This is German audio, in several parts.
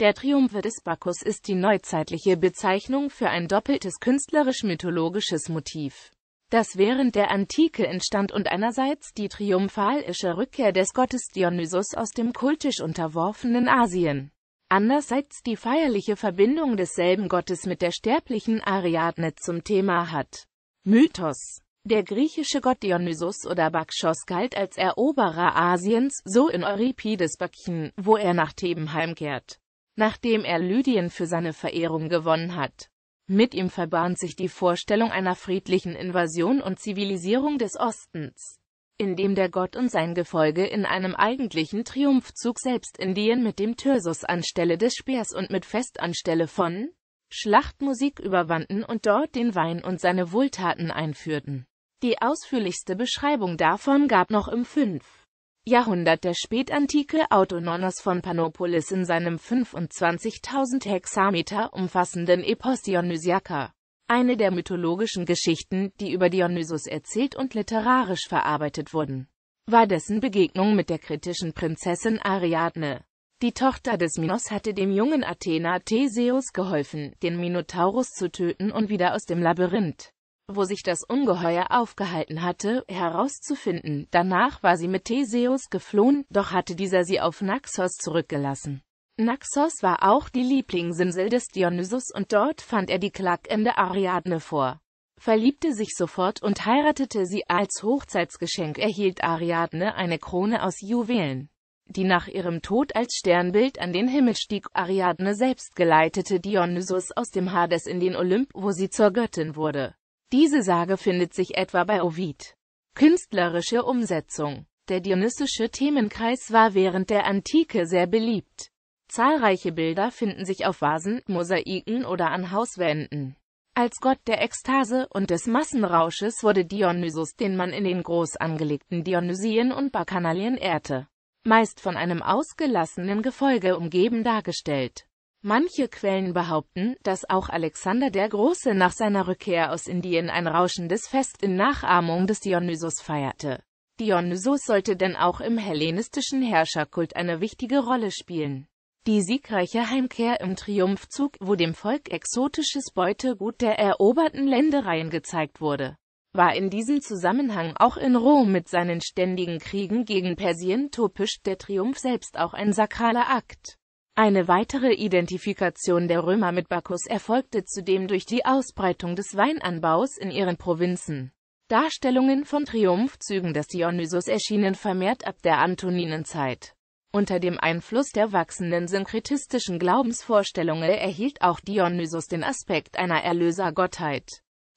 Der Triumph des Bacchus ist die neuzeitliche Bezeichnung für ein doppeltes künstlerisch-mythologisches Motiv, das während der Antike entstand und einerseits die triumphalische Rückkehr des Gottes Dionysos aus dem kultisch unterworfenen Asien, andererseits die feierliche Verbindung desselben Gottes mit der sterblichen Ariadne zum Thema hat. Mythos der griechische Gott Dionysos oder Bakchos galt als Eroberer Asiens, so in Euripides Bakchen, wo er nach Theben heimkehrt nachdem er Lydien für seine Verehrung gewonnen hat. Mit ihm verbahnt sich die Vorstellung einer friedlichen Invasion und Zivilisierung des Ostens, indem der Gott und sein Gefolge in einem eigentlichen Triumphzug selbst Indien mit dem Thyrsus anstelle des Speers und mit Fest anstelle von Schlachtmusik überwanden und dort den Wein und seine Wohltaten einführten. Die ausführlichste Beschreibung davon gab noch im 5. Jahrhundert der Spätantike Autononos von Panopolis in seinem 25.000 Hexameter umfassenden Epos Dionysiaka. Eine der mythologischen Geschichten, die über Dionysos erzählt und literarisch verarbeitet wurden, war dessen Begegnung mit der kritischen Prinzessin Ariadne. Die Tochter des Minos hatte dem jungen Athener Theseus geholfen, den Minotaurus zu töten und wieder aus dem Labyrinth wo sich das Ungeheuer aufgehalten hatte, herauszufinden. Danach war sie mit Theseus geflohen, doch hatte dieser sie auf Naxos zurückgelassen. Naxos war auch die Lieblingsinsel des Dionysos und dort fand er die klagende Ariadne vor. Verliebte sich sofort und heiratete sie als Hochzeitsgeschenk erhielt Ariadne eine Krone aus Juwelen, die nach ihrem Tod als Sternbild an den Himmel stieg. Ariadne selbst geleitete Dionysos aus dem Hades in den Olymp, wo sie zur Göttin wurde. Diese Sage findet sich etwa bei Ovid. Künstlerische Umsetzung Der dionysische Themenkreis war während der Antike sehr beliebt. Zahlreiche Bilder finden sich auf Vasen, Mosaiken oder an Hauswänden. Als Gott der Ekstase und des Massenrausches wurde Dionysus, den man in den groß angelegten Dionysien und Bakanalien ehrte, meist von einem ausgelassenen Gefolge umgeben dargestellt. Manche Quellen behaupten, dass auch Alexander der Große nach seiner Rückkehr aus Indien ein rauschendes Fest in Nachahmung des Dionysos feierte. Dionysos sollte denn auch im hellenistischen Herrscherkult eine wichtige Rolle spielen. Die siegreiche Heimkehr im Triumphzug, wo dem Volk exotisches Beutegut der eroberten Ländereien gezeigt wurde, war in diesem Zusammenhang auch in Rom mit seinen ständigen Kriegen gegen Persien topisch der Triumph selbst auch ein sakraler Akt. Eine weitere Identifikation der Römer mit Bacchus erfolgte zudem durch die Ausbreitung des Weinanbaus in ihren Provinzen. Darstellungen von Triumphzügen des Dionysus erschienen vermehrt ab der Antoninenzeit. Unter dem Einfluss der wachsenden synkretistischen Glaubensvorstellungen erhielt auch Dionysus den Aspekt einer Erlösergottheit,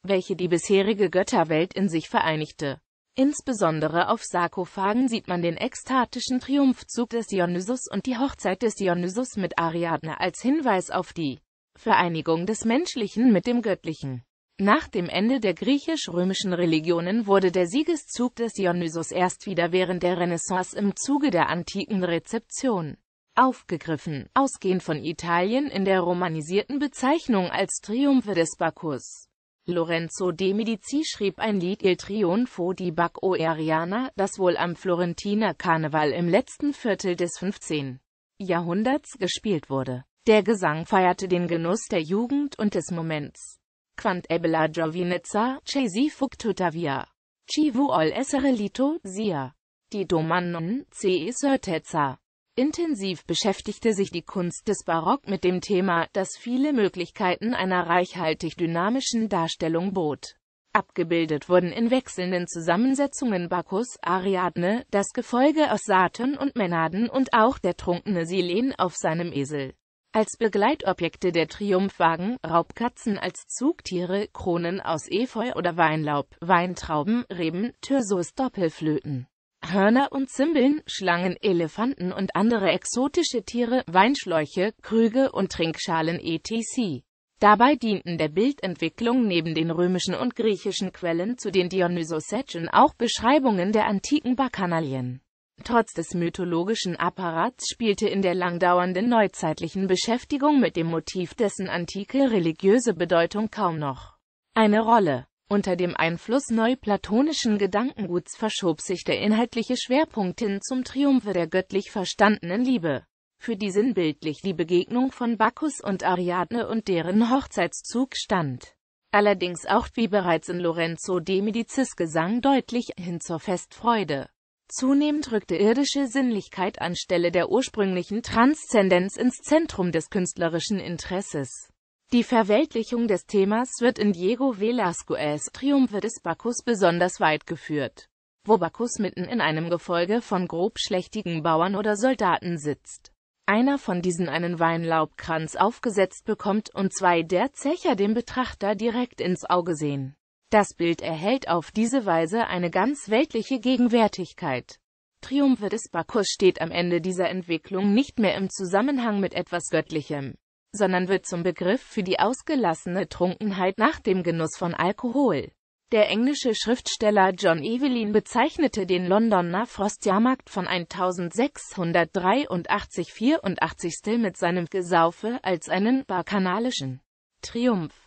welche die bisherige Götterwelt in sich vereinigte. Insbesondere auf Sarkophagen sieht man den ekstatischen Triumphzug des Dionysos und die Hochzeit des Dionysos mit Ariadne als Hinweis auf die Vereinigung des Menschlichen mit dem Göttlichen. Nach dem Ende der griechisch-römischen Religionen wurde der Siegeszug des Dionysos erst wieder während der Renaissance im Zuge der antiken Rezeption aufgegriffen, ausgehend von Italien in der romanisierten Bezeichnung als Triumphe des Bacchus. Lorenzo de' Medici schrieb ein Lied Il Trionfo di Bacco Ariana, das wohl am Florentiner Karneval im letzten Viertel des 15. Jahrhunderts gespielt wurde. Der Gesang feierte den Genuss der Jugend und des Moments. Quant ebbe giovinezza, che si fu tuttavia. Ci vuol essere lito, sia. Di domannon, c'è certezza. Intensiv beschäftigte sich die Kunst des Barock mit dem Thema, das viele Möglichkeiten einer reichhaltig dynamischen Darstellung bot. Abgebildet wurden in wechselnden Zusammensetzungen Bacchus, Ariadne, das Gefolge aus Saturn und Mänaden und auch der trunkene Silen auf seinem Esel. Als Begleitobjekte der Triumphwagen, Raubkatzen als Zugtiere, Kronen aus Efeu oder Weinlaub, Weintrauben, Reben, Thyrsus, Doppelflöten. Hörner und Zimbeln, Schlangen, Elefanten und andere exotische Tiere, Weinschläuche, Krüge und Trinkschalen etc. Dabei dienten der Bildentwicklung neben den römischen und griechischen Quellen zu den Dionysosätschen auch Beschreibungen der antiken Bakanalien. Trotz des mythologischen Apparats spielte in der langdauernden neuzeitlichen Beschäftigung mit dem Motiv dessen antike religiöse Bedeutung kaum noch eine Rolle. Unter dem Einfluss neuplatonischen Gedankenguts verschob sich der inhaltliche Schwerpunkt hin zum Triumph der göttlich verstandenen Liebe, für die sinnbildlich die Begegnung von Bacchus und Ariadne und deren Hochzeitszug stand. Allerdings auch wie bereits in Lorenzo de Medicis Gesang deutlich hin zur Festfreude. Zunehmend rückte irdische Sinnlichkeit anstelle der ursprünglichen Transzendenz ins Zentrum des künstlerischen Interesses. Die Verweltlichung des Themas wird in Diego Velasquez' Triumphe des Bacchus besonders weit geführt, wo Bacchus mitten in einem Gefolge von grob schlechtigen Bauern oder Soldaten sitzt. Einer von diesen einen Weinlaubkranz aufgesetzt bekommt und zwei der Zecher dem Betrachter direkt ins Auge sehen. Das Bild erhält auf diese Weise eine ganz weltliche Gegenwärtigkeit. Triumphe des Bacchus steht am Ende dieser Entwicklung nicht mehr im Zusammenhang mit etwas Göttlichem sondern wird zum Begriff für die ausgelassene Trunkenheit nach dem Genuss von Alkohol. Der englische Schriftsteller John Evelyn bezeichnete den Londoner Frostjahrmarkt von 1683-84 mit seinem Gesaufe als einen bakanalischen Triumph.